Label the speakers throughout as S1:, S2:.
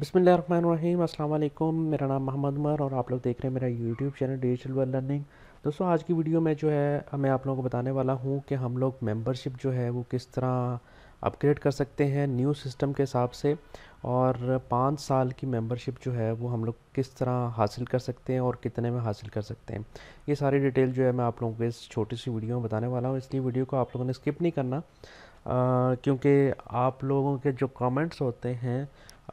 S1: बसमीम अल्लाम मेरा नाम मोहम्मद उमर और आप लोग देख रहे हैं मेरा YouTube channel digital world learning दोस्तों आज की वीडियो में जो है मैं आप लोगों को बताने वाला हूँ कि हम लोग मेंबरशिप जो है वो किस तरह अपग्रेड कर सकते हैं न्यू सिस्टम के हिसाब से और पाँच साल की मेंबरशिप जो है वो हम लोग किस तरह हासिल कर सकते हैं और कितने में हासिल कर सकते हैं ये सारी डिटेल जो है मैं आप लोगों को इस छोटी सी वीडियो में बताने वाला हूँ इसलिए वीडियो को आप लोगों ने स्किप नहीं करना क्योंकि आप लोगों के जो कमेंट्स होते हैं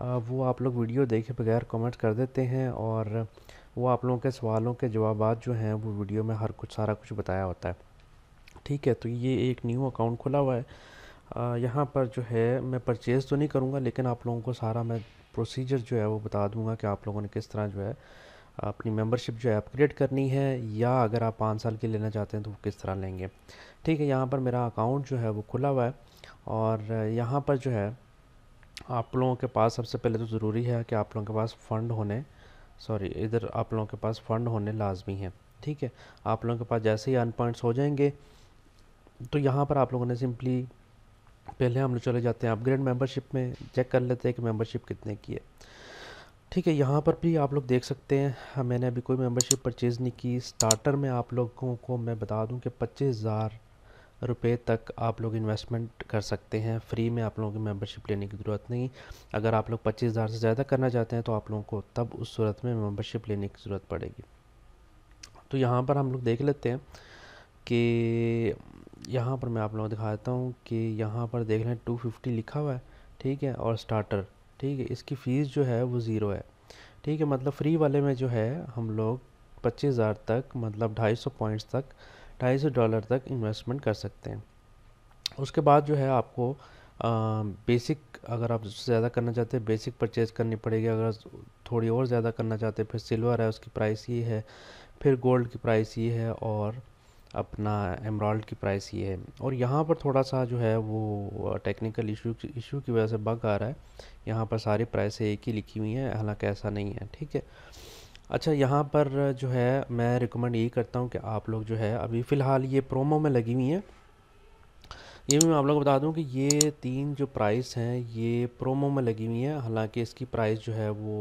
S1: वो आप लोग वीडियो देखे बगैर कमेंट कर देते हैं और वो आप लोगों के सवालों के जवाब जो हैं वो वीडियो में हर कुछ सारा कुछ बताया होता है ठीक है तो ये एक न्यू अकाउंट खुला हुआ है यहाँ पर जो है मैं परचेज़ तो नहीं करूँगा लेकिन आप लोगों को सारा मैं प्रोसीजर जो है वो बता दूँगा कि आप लोगों ने किस तरह जो है अपनी मेंबरशिप जो है अपग्रेड करनी है या अगर आप पाँच साल की लेना चाहते हैं तो वो किस तरह लेंगे ठीक है यहाँ पर मेरा अकाउंट जो है वो खुला हुआ है और यहाँ पर जो है आप लोगों के पास सबसे पहले तो ज़रूरी है कि आप लोगों के पास फ़ंड होने सॉरी इधर आप लोगों के पास फ़ंड होने लाजमी है ठीक है आप लोगों के पास जैसे ही अन पॉइंट्स हो जाएंगे तो यहाँ पर आप लोगों ने सिंपली पहले हम लोग चले जाते हैं अपग्रेड मेंबरशिप में चेक कर लेते हैं कि मेंबरशिप कितने की है ठीक है यहाँ पर भी आप लोग देख सकते हैं हाँ, मैंने अभी कोई मेंबरशिप परचेज़ नहीं की स्टार्टर में आप लोगों को मैं बता दूं कि पच्चीस हज़ार रुपए तक आप लोग इन्वेस्टमेंट कर सकते हैं फ्री में आप लोगों की मेंबरशिप लेने की ज़रूरत नहीं अगर आप लोग पच्चीस हज़ार से ज़्यादा करना चाहते हैं तो आप लोगों को तब उस सूरत में मेंबरशिप लेने की ज़रूरत पड़ेगी तो यहाँ पर हम लोग देख लेते हैं कि यहाँ पर मैं आप लोगों को दिखा देता हूँ कि यहाँ पर देख लें टू फिफ्टी लिखा हुआ है ठीक है और स्टार्टर ठीक है इसकी फ़ीस जो है वो ज़ीरो है ठीक है मतलब फ्री वाले में जो है हम लोग पच्चीस हज़ार तक मतलब ढाई सौ पॉइंट्स तक ढाई सौ डॉलर तक इन्वेस्टमेंट कर सकते हैं उसके बाद जो है आपको आ, बेसिक अगर आप ज़्यादा करना चाहते हैं बेसिक परचेज़ करनी पड़ेगी अगर थोड़ी और ज़्यादा करना चाहते हैं फिर सिल्वर है उसकी प्राइस ये है फिर गोल्ड की प्राइस ये है और अपना एमराल्ड की प्राइस ये है और यहाँ पर थोड़ा सा जो है वो टेक्निकल इशू इशू की वजह से बग आ रहा है यहाँ पर सारी प्राइसें एक ही लिखी हुई हैं हालांकि ऐसा नहीं है ठीक है अच्छा यहाँ पर जो है मैं रिकमेंड यही करता हूँ कि आप लोग जो है अभी फ़िलहाल ये प्रोमो में लगी हुई हैं ये भी मैं आप लोग को बता दूं कि ये तीन जो प्राइस हैं ये प्रोमो में लगी हुई हैं हालांकि इसकी प्राइस जो है वो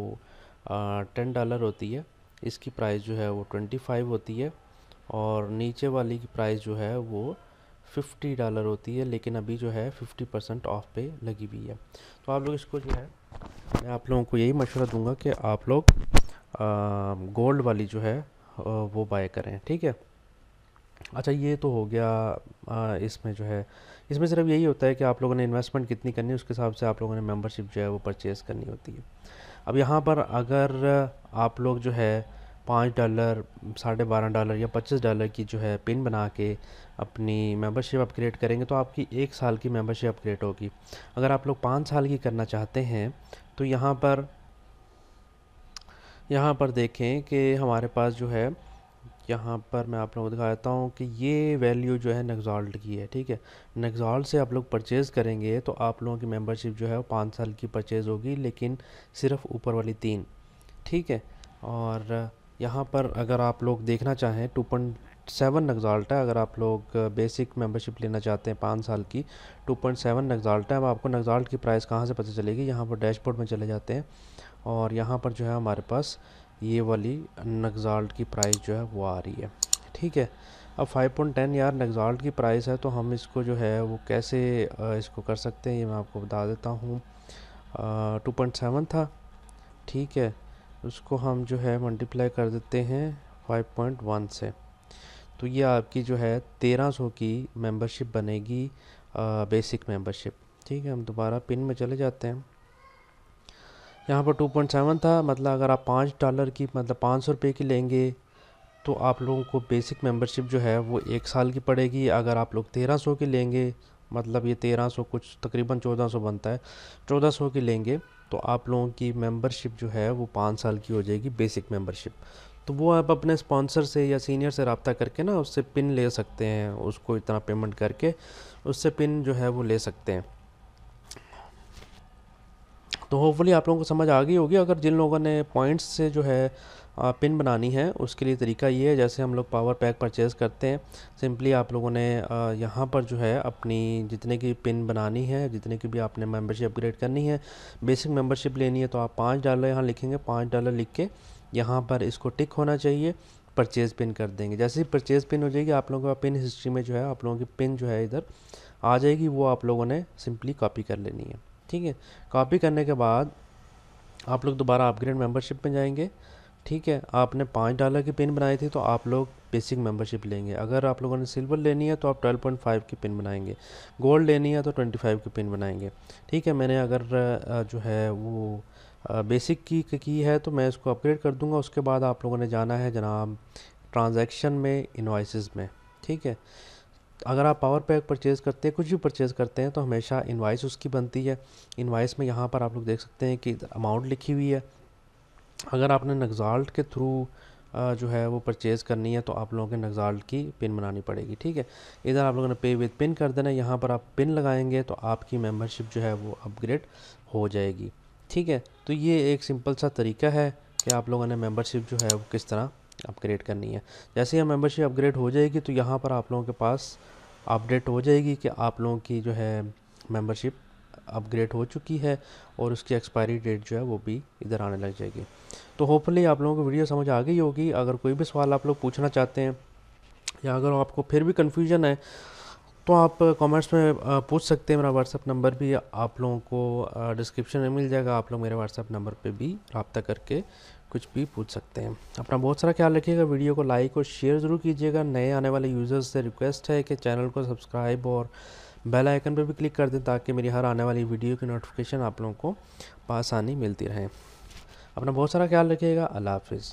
S1: टेन डॉलर होती है इसकी प्राइस जो है वो ट्वेंटी फाइव होती है और नीचे वाली की प्राइस जो है वो फिफ्टी डॉलर होती है लेकिन अभी जो है फिफ्टी परसेंट ऑफ पे लगी हुई है तो आप लोग इसको जो है मैं आप लोगों को यही मशवरा दूँगा कि आप लोग गोल्ड वाली जो है वो बाय करें ठीक है अच्छा ये तो हो गया इसमें जो है इसमें सिर्फ यही होता है कि आप लोगों ने इन्वेस्टमेंट कितनी करनी है उसके हिसाब से आप लोगों ने मेंबरशिप जो है वो परचेज़ करनी होती है अब यहाँ पर अगर आप लोग जो है पाँच डॉलर साढ़े बारह डॉलर या पच्चीस डॉलर की जो है पिन बना के अपनी मेंबरशिप अपग्रेड करेंगे तो आपकी एक साल की मेंबरशिप अपग्रेड होगी अगर आप लोग पाँच साल की करना चाहते हैं तो यहाँ पर यहाँ पर देखें कि हमारे पास जो है यहाँ पर मैं आप लोगों को दिखा देता हूँ कि ये वैल्यू जो है नगजॉल्ट की है ठीक है नगजॉल्ट से आप लोग परचेज़ करेंगे तो आप लोगों की मेंबरशिप जो है वो पाँच साल की परचेज़ होगी लेकिन सिर्फ ऊपर वाली तीन ठीक है और यहाँ पर अगर आप लोग देखना चाहें टू पॉइंट सेवन नगजाल्ट है अगर आप लोग बेसिक मेंबरशिप लेना चाहते हैं पाँच साल की टू पॉइंट सेवन नगजाल्ट है अब आपको नगजाल्ट की प्राइस कहाँ से पता चलेगी यहाँ पर डैशबोर्ड में चले जाते हैं और यहाँ पर जो है हमारे पास ये वाली नगजाल्ट की प्राइस जो है वो आ रही है ठीक है अब 5.10 यार नगजाल्ट की प्राइस है तो हम इसको जो है वो कैसे इसको कर सकते हैं ये मैं आपको बता देता हूँ 2.7 था ठीक है उसको हम जो है मल्टीप्लाई कर देते हैं 5.1 से तो ये आपकी जो है 1300 की मेंबरशिप बनेगी बेसिक मेंबरशिप ठीक है हम दोबारा पिन में चले जाते हैं यहाँ पर 2.7 था मतलब अगर आप पाँच डॉलर की मतलब पाँच सौ रुपये की लेंगे तो आप लोगों को बेसिक मेंबरशिप जो है वो एक साल की पड़ेगी अगर आप लोग तेरह सौ की लेंगे मतलब ये तेरह सौ कुछ तकरीबन चौदह सौ बनता है चौदह सौ की लेंगे तो आप लोगों की मेंबरशिप जो है वो पाँच साल की हो जाएगी बेसिक मेंबरशिप तो वो आप अपने स्पॉन्सर से या सीनियर से रबता करके ना उससे पिन ले सकते हैं उसको इतना पेमेंट करके उससे पिन जो है वो ले सकते हैं तो होपफुली आप लोगों को समझ आ गई होगी अगर जिन लोगों ने पॉइंट्स से जो है पिन बनानी है उसके लिए तरीका ये है जैसे हम लोग पावर पैक परचेज़ करते हैं सिंपली आप लोगों ने यहाँ पर जो है अपनी जितने की पिन बनानी है जितने की भी आपने मेंबरशिप अपग्रेड करनी है बेसिक मेंबरशिप लेनी है तो आप पाँच डॉलर यहाँ लिखेंगे पाँच डॉलर लिख के यहाँ पर इसको टिक होना चाहिए परचेज़ पिन कर देंगे जैसे ही परचेज़ पिन हो जाएगी आप लोगों का पिन हिस्ट्री में जो है आप लोगों की पिन जो है इधर आ जाएगी वो आप लोगों ने सिंपली कॉपी कर लेनी है ठीक है कॉपी करने के बाद आप लोग दोबारा अपग्रेड मेंबरशिप में जाएंगे ठीक है आपने पाँच डॉलर की पिन बनाई थी तो आप लोग बेसिक मेंबरशिप लेंगे अगर आप लोगों ने सिल्वर लेनी है तो आप 12.5 की पिन बनाएंगे गोल्ड लेनी है तो 25 की पिन बनाएंगे ठीक है मैंने अगर जो है वो बेसिक की की है तो मैं इसको अपग्रेड कर दूंगा उसके बाद आप लोगों ने जाना है जनाब ट्रांजेक्शन में इन्वाइस में ठीक है अगर आप पावर पैक परचेज़ करते हैं कुछ भी परचेज़ करते हैं तो हमेशा इन्वाइस उसकी बनती है इन्वाइस में यहाँ पर आप लोग देख सकते हैं कि अमाउंट लिखी हुई है अगर आपने नगजाल्ट के थ्रू जो है वो परचेज़ करनी है तो आप लोगों के नगजाल्ट की पिन बनानी पड़ेगी ठीक है इधर आप लोगों ने पे विद पिन कर देना यहाँ पर आप पिन लगाएंगे तो आपकी मेम्बरशिप जो है वो अपग्रेड हो जाएगी ठीक है तो ये एक सिंपल सा तरीका है कि आप लोगों ने मेम्बरशिप जो है वो किस तरह अपग्रेड करनी है जैसे ही मेम्बरशिप अपग्रेड हो जाएगी तो यहाँ पर आप लोगों के पास अपडेट हो जाएगी कि आप लोगों की जो है मेंबरशिप अपग्रेड हो चुकी है और उसकी एक्सपायरी डेट जो है वो भी इधर आने लग जाएगी तो होपफुली आप लोगों को वीडियो समझ आ गई होगी अगर कोई भी सवाल आप लोग पूछना चाहते हैं या अगर आपको फिर भी कन्फ्यूजन है तो आप कमेंट्स में पूछ सकते हैं मेरा व्हाट्सअप नंबर भी आप लोगों को डिस्क्रिप्शन में मिल जाएगा आप लोग मेरे व्हाट्सअप नंबर पे भी रबता करके कुछ भी पूछ सकते हैं अपना बहुत सारा ख्याल रखिएगा वीडियो को लाइक और शेयर ज़रूर कीजिएगा नए आने वाले यूज़र्स से रिक्वेस्ट है कि चैनल को सब्सक्राइब और बेल आइकन पर भी क्लिक कर दें ताकि मेरी हर आने वाली वीडियो की नोटिफिकेशन आप लोगों को आसानी मिलती रहे अपना बहुत सारा ख्याल रखिएगा अल्लाह हाफिज़